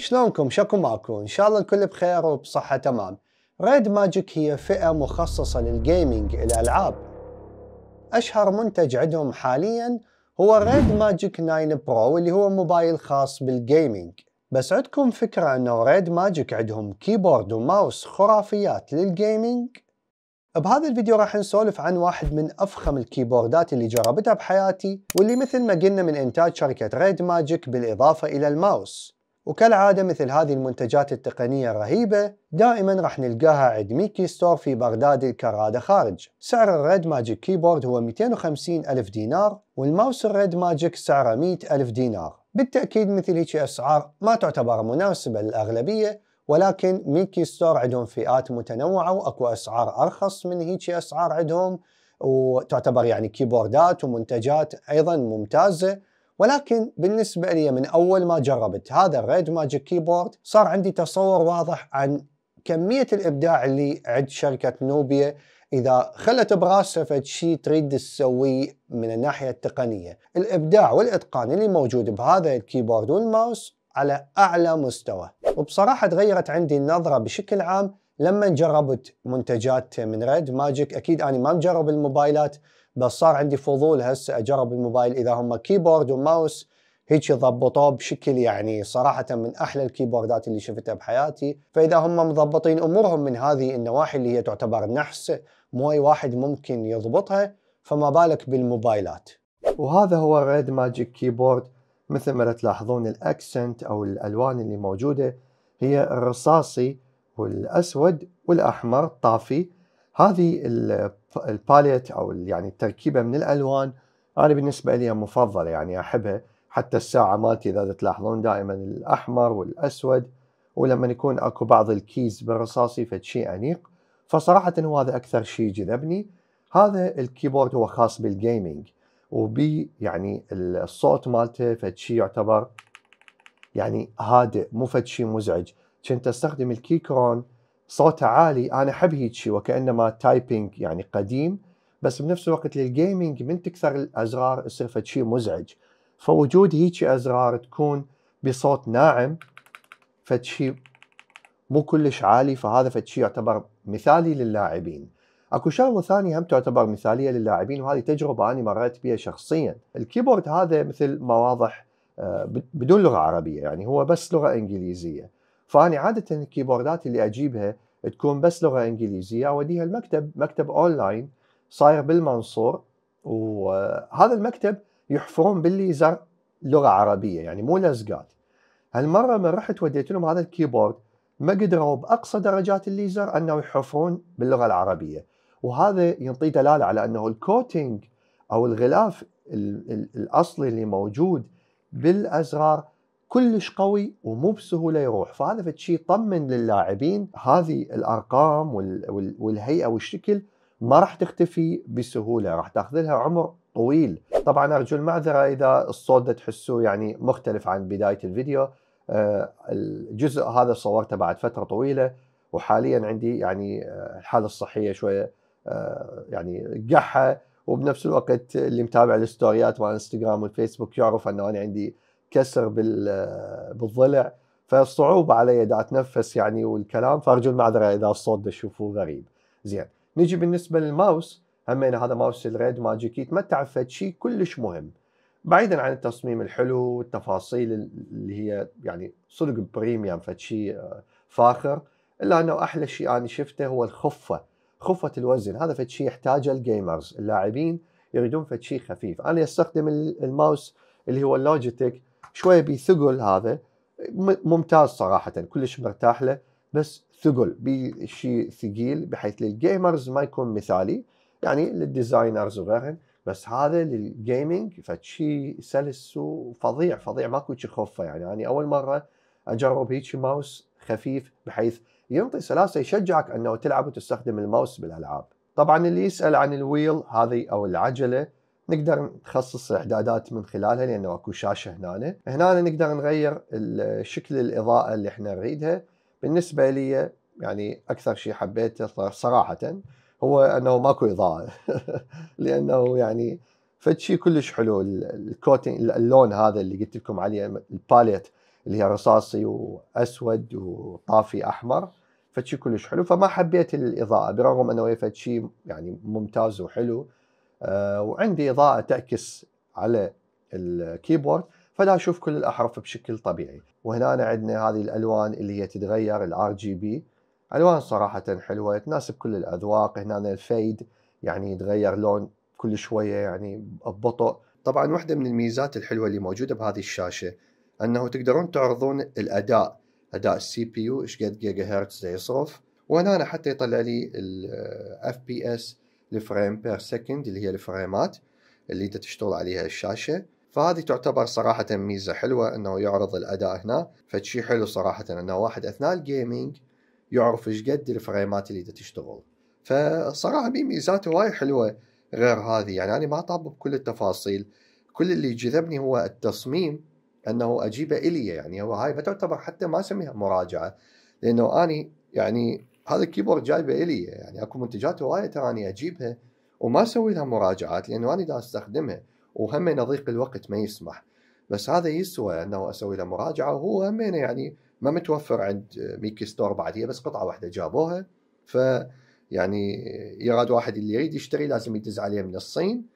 شلونكم شكو ماكو ان شاء الله الكل بخير وبصحة تمام ريد ماجيك هي فئة مخصصة للجيمنج الالعاب اشهر منتج عندهم حاليا هو ريد ماجيك 9 برو اللي هو موبايل خاص بالجيمنج بس عندكم فكرة انه ريد ماجيك عندهم كيبورد وماوس خرافيات للجيمنج بهذا الفيديو راح نسولف عن واحد من افخم الكيبوردات اللي جربتها بحياتي واللي مثل ما قلنا من انتاج شركة ريد ماجيك بالاضافة الى الماوس وكالعادة مثل هذه المنتجات التقنية الرهيبة دائما راح نلقاها عند ميكي ستور في بغداد الكرادة خارج سعر الريد ماجيك كيبورد هو 250 ألف دينار والماوس الريد ماجيك سعره 100 ألف دينار بالتأكيد مثل هيك أسعار ما تعتبر مناسبة للأغلبية ولكن ميكي ستور عندهم فئات متنوعة وأكو أسعار أرخص من هيك أسعار عندهم وتعتبر يعني كيبوردات ومنتجات أيضا ممتازة ولكن بالنسبة لي من أول ما جربت هذا الريد ماجيك كيبورد صار عندي تصور واضح عن كمية الإبداع اللي عند شركة نوبيا إذا خلت براسها فد شيء تريد تسويه من الناحية التقنية الإبداع والإتقان اللي موجود بهذا الكيبورد والماوس على أعلى مستوى وبصراحة تغيرت عندي النظرة بشكل عام لما جربت منتجات من ريد ماجيك أكيد أنا ما مجرب الموبايلات بس صار عندي فضول هسه اجرب الموبايل اذا هم كيبورد وماوس هيك ضبطوه بشكل يعني صراحة من أحلى الكيبوردات اللي شفتها بحياتي فإذا هم مضبطين أمورهم من هذه النواحي اللي هي تعتبر نحس مو أي واحد ممكن يضبطها فما بالك بالموبايلات وهذا هو ريد ماجيك كيبورد مثل ما تلاحظون الأكسنت أو الألوان اللي موجودة هي الرصاصي والأسود والأحمر طافي هذه الباليت او يعني التركيبه من الالوان انا بالنسبه لي مفضله يعني احبها حتى الساعه مالتي اذا تلاحظون دائما الاحمر والاسود ولما يكون اكو بعض الكيز بالرصاصي فشيء انيق فصراحه هو هذا اكثر شيء جذبني هذا الكيبورد هو خاص بالجيمنج وبي يعني الصوت مالته فشيء يعتبر يعني هادئ مو فد شيء مزعج كنت استخدم الكيكرون صوته عالي انا احب هيك شيء وكانما تايبنج يعني قديم بس بنفس الوقت للجيمنج من تكثر الازرار يصير فد شيء مزعج فوجود هيك ازرار تكون بصوت ناعم فد شيء مو كلش عالي فهذا فد شيء يعتبر مثالي للاعبين اكو شغله ثانيه هم تعتبر مثاليه للاعبين وهذه تجربه انا مريت بها شخصيا الكيبورد هذا مثل ما واضح آه، بدون لغه عربيه يعني هو بس لغه انجليزيه فأنا عادة الكيبوردات اللي أجيبها تكون بس لغة إنجليزية أوديها المكتب مكتب أونلاين صاير بالمنصور وهذا المكتب يحفرون بالليزر لغة عربية يعني مو لزقات هالمرة من رحت وديت لهم هذا الكيبورد ما قدروا بأقصى درجات الليزر أنه يحفرون باللغة العربية وهذا ينطي دلالة على أنه الكوتينج أو الغلاف الأصلي اللي موجود بالأزرار كلش قوي ومو بسهوله يروح فهذا شيء طمن للاعبين هذه الارقام والهيئه والشكل ما راح تختفي بسهوله راح تاخذ لها عمر طويل طبعا ارجو المعذره اذا الصوت تحسوه يعني مختلف عن بدايه الفيديو آه، الجزء هذا صورته بعد فتره طويله وحاليا عندي يعني آه، الحاله الصحيه شويه آه، يعني قحه وبنفس الوقت اللي متابع الستوريات وانستغرام انستغرام والفيسبوك يعرف انه انا عندي كسر بالضلع فصعوبة علي دا اتنفس يعني والكلام فارجو المعذرة اذا الصوت تشوفوه غريب زين نجي بالنسبة للماوس همين هذا ماوس الريد ماجيكيت ما تعرف شيء كلش مهم بعيدا عن التصميم الحلو والتفاصيل اللي هي يعني صدق بريميوم فشيء آه، فاخر الا انه احلى شيء انا شفته هو الخفه خفه الوزن هذا فشيء يحتاجه الجيمرز اللاعبين يريدون فشيء خفيف انا استخدم الماوس اللي هو اللوجيتك شويه بثقل هذا ممتاز صراحه كلش مرتاح له بس ثقل بشيء ثقيل بحيث للجيمرز ما يكون مثالي يعني للديزاينرز وغيرهم بس هذا للجيمنج فشي سلس وفظيع فظيع ماكو شي خوفه يعني انا يعني اول مره اجرب هيك ماوس خفيف بحيث ينطي سلاسه يشجعك انه تلعب وتستخدم الماوس بالالعاب طبعا اللي يسال عن الويل هذه او العجله نقدر نخصص اعدادات من خلالها لانه اكو شاشه هنا هنا نقدر نغير شكل الاضاءه اللي احنا نريدها بالنسبه لي يعني اكثر شيء حبيته صراحه هو انه ماكو اضاءه لانه يعني فد شيء كلش حلو الكوتين اللون هذا اللي قلت لكم عليه الباليت اللي هي رصاصي واسود وطافي احمر فد شيء كلش حلو فما حبيت الاضاءه برغم انه فد شيء يعني ممتاز وحلو آه، وعندي إضاءة تعكس على الكيبورد فلا أشوف كل الأحرف بشكل طبيعي وهنا عندنا هذه الألوان اللي هي تتغير الار جي بي ألوان صراحة حلوة تناسب كل الأذواق هنا الفيد يعني يتغير لون كل شوية يعني ببطء طبعا واحدة من الميزات الحلوة اللي موجودة بهذه الشاشة أنه تقدرون تعرضون الأداء أداء السي بي يو إيش قد جيجا هرتز يصرف وهنا حتى يطلع لي الاف بي اس الفريم بير سكند اللي هي الفريمات اللي انت تشتغل عليها الشاشه فهذه تعتبر صراحة ميزة حلوة انه يعرض الاداء هنا فشي حلو صراحة انه واحد اثناء الجيمنج يعرف ايش قد الفريمات اللي تشتغل فصراحة في ميزات هواي حلوة غير هذه يعني انا ما طاب بكل التفاصيل كل اللي جذبني هو التصميم انه اجيبه الي يعني هو هاي ما تعتبر حتى ما اسميها مراجعة لانه اني يعني هذا الكيبورد جايبه الي يعني اكو منتجات هوايه ترى اني اجيبها وما اسوي لها مراجعات لانه انا دا استخدمها وهم نضيق الوقت ما يسمح بس هذا يسوى انه اسوي له مراجعه وهو هم يعني ما متوفر عند ميكي ستور بعد هي بس قطعه واحده جابوها ف يعني يراد واحد اللي يريد يشتري لازم يدز عليه من الصين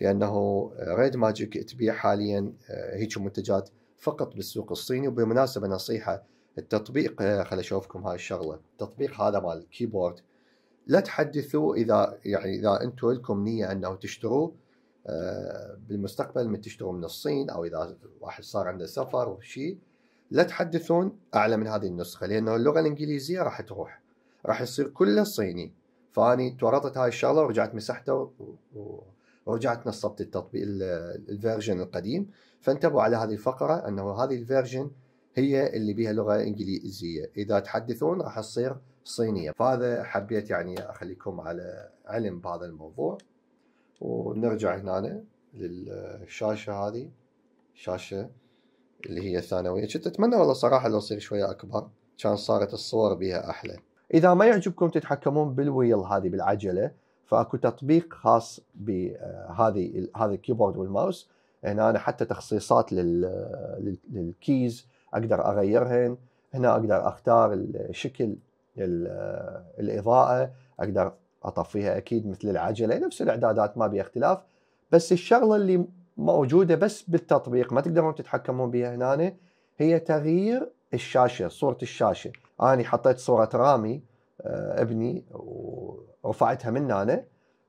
لانه ريد ماجيك تبيع حاليا آه، هيك منتجات فقط بالسوق الصيني وبالمناسبه نصيحه التطبيق آه، خل اشوفكم هاي الشغله التطبيق هذا مال الكيبورد لا تحدثوا اذا يعني اذا انتم لكم نيه انه تشتروه آه، بالمستقبل من تشتروا من الصين او اذا واحد صار عنده سفر او شيء لا تحدثون اعلى من هذه النسخه لانه اللغه الانجليزيه راح تروح راح يصير كله صيني فاني تورطت هاي الشغله ورجعت مسحته ورجعت نصبت التطبيق الفيرجن القديم فانتبهوا على هذه الفقره انه هذه الفيرجن هي اللي بيها لغه انجليزيه اذا تحدثون راح تصير صينيه فهذا حبيت يعني اخليكم على علم بهذا الموضوع ونرجع هنا للشاشه هذه شاشه اللي هي الثانويه كنت اتمنى والله صراحه لو تصير شويه اكبر كان صارت الصور بيها احلى اذا ما يعجبكم تتحكمون بالويل هذه بالعجله فاكو تطبيق خاص بهذه هذا الكيبورد والماوس هنا حتى تخصيصات للكيز اقدر اغيرهن هنا اقدر اختار الشكل الاضاءه اقدر اطفيها اكيد مثل العجله نفس الاعدادات ما بها اختلاف بس الشغله اللي موجوده بس بالتطبيق ما تقدرون تتحكمون بها هنا هي تغيير الشاشه صوره الشاشه انا حطيت صوره رامي آه، ابني ورفعتها من هنا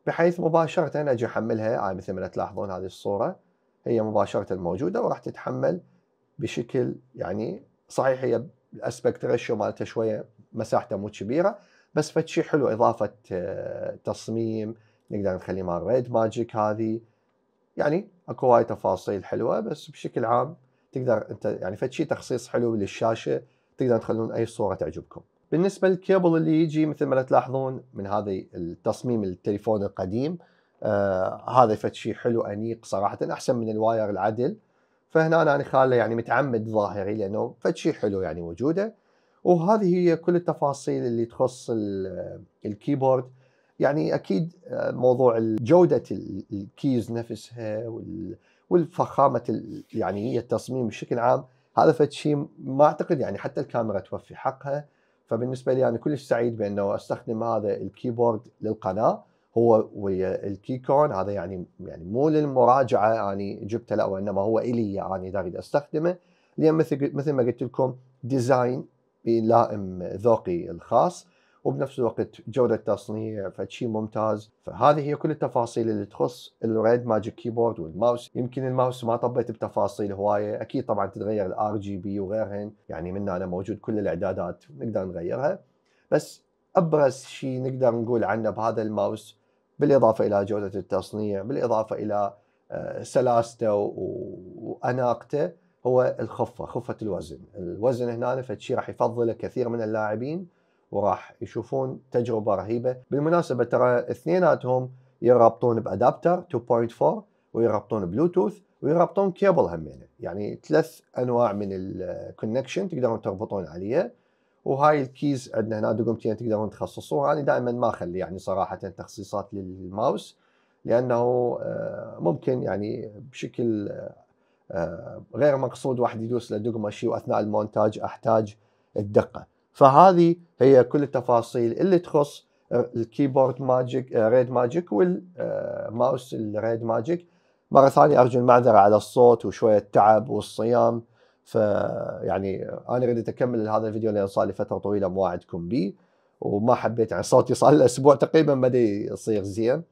بحيث مباشره اجي احملها آه، مثل ما تلاحظون هذه الصوره هي مباشره موجوده وراح تتحمل بشكل يعني صحيح هي الاسبكت ريشيو مالتها شويه مساحتها مو كبيره بس فد حلو اضافه آه، تصميم نقدر نخليه مال ريد ماجيك هذه يعني اكو هاي تفاصيل حلوه بس بشكل عام تقدر انت يعني فد تخصيص حلو للشاشه تقدر تخلون اي صوره تعجبكم. بالنسبه للكيبل اللي يجي مثل ما تلاحظون من هذا التصميم التليفون القديم آه هذا فد حلو انيق صراحه احسن من الواير العدل فهنا أنا يعني خاله يعني متعمد ظاهري لأنه فشي حلو يعني وجوده وهذه هي كل التفاصيل اللي تخص الكيبورد يعني أكيد آه، موضوع جودة الكيز نفسها والفخامة يعني هي التصميم بشكل عام هذا فد شيء ما اعتقد يعني حتى الكاميرا توفي حقها فبالنسبه لي انا يعني كلش سعيد بانه استخدم هذا الكيبورد للقناه هو ويا الكي كون هذا يعني يعني مو للمراجعه يعني جبته لا وانما هو الي يعني اريد استخدمه لان مثل مثل ما قلت لكم ديزاين يلائم ذوقي الخاص وبنفس الوقت جوده تصنيع فشيء ممتاز فهذه هي كل التفاصيل اللي تخص الريد ماجيك كيبورد والماوس يمكن الماوس ما طبيت بتفاصيل هوايه اكيد طبعا تتغير الار جي بي وغيرهن يعني من انا موجود كل الاعدادات نقدر نغيرها بس ابرز شيء نقدر نقول عنه بهذا الماوس بالاضافه الى جوده التصنيع بالاضافه الى آه، سلاسته واناقته هو الخفه خفه الوزن الوزن هنا فشي راح يفضله كثير من اللاعبين وراح يشوفون تجربه رهيبه بالمناسبه ترى اثنيناتهم يربطون بادابتر 2.4 ويربطون بلوتوث ويربطون كيبل همينه يعني ثلاث انواع من الكونكشن آه، تقدرون تربطون عليه وهاي الكيز عندنا هنا دقمتين تقدرون تخصصوها انا دائما ما اخلي يعني صراحه تخصيصات للماوس لانه آه، ممكن يعني بشكل آه، آه، غير مقصود واحد يدوس لدقمه شيء واثناء المونتاج احتاج الدقه فهذه هي كل التفاصيل اللي تخص الكيبورد ماجيك ريد ماجيك والماوس الريد ماجيك مره ثانيه ارجو المعذره على الصوت وشويه تعب والصيام فيعني انا رديت اكمل هذا الفيديو لان صار لي فتره طويله مواعدكم به وما حبيت يعني صوتي صار له اسبوع تقريبا بدا يصير زين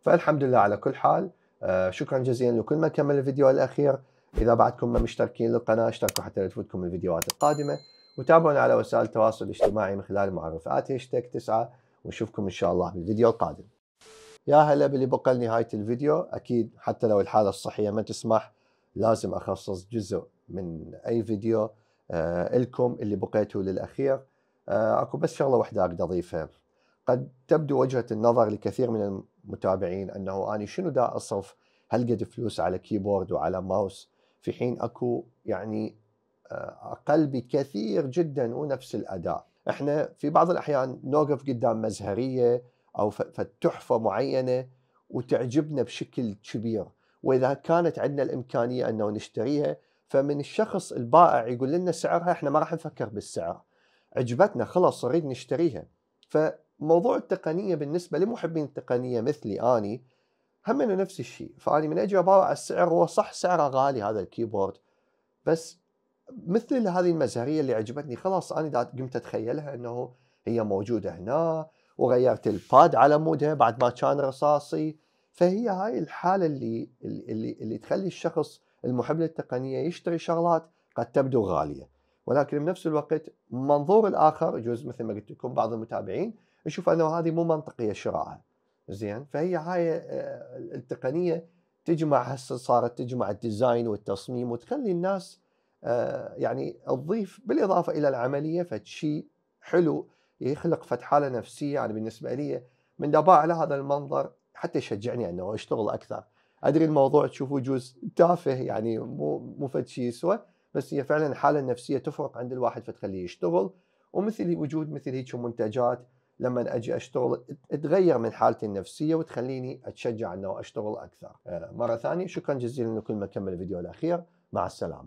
فالحمد لله على كل حال آه، شكرا جزيلا لكل من كمل الفيديو الاخير اذا بعدكم ما مشتركين للقناه اشتركوا حتى لا تفوتكم الفيديوهات القادمه وتابعونا على وسائل التواصل الاجتماعي من خلال معرفات هاشتاج 9 ونشوفكم ان شاء الله بالفيديو القادم يا هلا باللي بقى لنهايه الفيديو اكيد حتى لو الحاله الصحيه ما تسمح لازم اخصص جزء من اي فيديو آه لكم اللي بقيتوا للاخير آه اكو بس شغله واحده اقدر اضيفها قد تبدو وجهه النظر لكثير من المتابعين انه اني شنو دا اصرف هلقد فلوس على كيبورد وعلى ماوس في حين اكو يعني آه، اقل بكثير جدا ونفس الاداء احنا في بعض الاحيان نوقف قدام مزهريه او تحفه معينه وتعجبنا بشكل كبير واذا كانت عندنا الامكانيه انه نشتريها فمن الشخص البائع يقول لنا سعرها احنا ما راح نفكر بالسعر عجبتنا خلاص نريد نشتريها فموضوع التقنيه بالنسبه لمحبين التقنيه مثلي اني هم أنا نفس الشيء فاني من اجي اباوع السعر هو صح سعره غالي هذا الكيبورد بس مثل هذه المزهريه اللي عجبتني خلاص انا قمت اتخيلها انه هي موجوده هنا وغيرت الباد على مودها بعد ما كان رصاصي فهي هاي الحاله اللي اللي, اللي تخلي الشخص المحب للتقنية يشتري شغلات قد تبدو غالية ولكن بنفس الوقت منظور الآخر يجوز مثل ما قلت لكم بعض المتابعين يشوف أنه هذه مو منطقية شرائها زين فهي هاي آه، التقنية تجمع هسه صارت تجمع الديزاين والتصميم وتخلي الناس آه، يعني تضيف بالإضافة إلى العملية فشيء حلو يخلق فتحالة نفسية يعني بالنسبة لي من دباع على هذا المنظر حتى يشجعني أنه أشتغل أكثر ادري الموضوع تشوفه جزء تافه يعني مو مو فد شيء يسوى بس هي فعلا الحاله النفسيه تفرق عند الواحد فتخليه يشتغل ومثل وجود مثل هيك منتجات لما اجي اشتغل تغير من حالتي النفسيه وتخليني اتشجع انه اشتغل اكثر. آه، مره ثانيه شكرا جزيلا لكل ما كمل الفيديو الاخير مع السلامه.